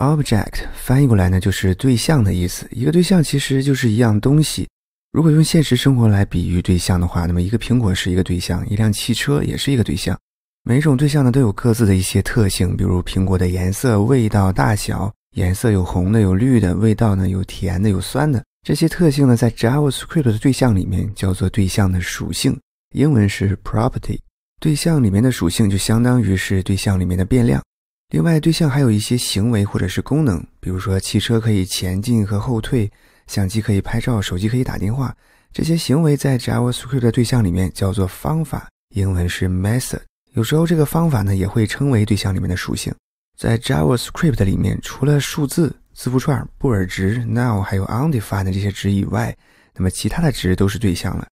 Object 翻译过来呢，就是对象的意思。一个对象其实就是一样东西。如果用现实生活来比喻对象的话，那么一个苹果是一个对象，一辆汽车也是一个对象。每种对象呢，都有各自的一些特性，比如苹果的颜色、味道、大小，颜色有红的，有绿的，味道呢有甜的，有酸的。这些特性呢，在 JavaScript 的对象里面叫做对象的属性，英文是 property。对象里面的属性就相当于是对象里面的变量。另外，对象还有一些行为或者是功能，比如说汽车可以前进和后退，相机可以拍照，手机可以打电话。这些行为在 JavaScript 的对象里面叫做方法，英文是 method。有时候这个方法呢，也会称为对象里面的属性。在 JavaScript 的里面，除了数字、字符串、布尔值、n o w 还有 undefined 这些值以外，那么其他的值都是对象了。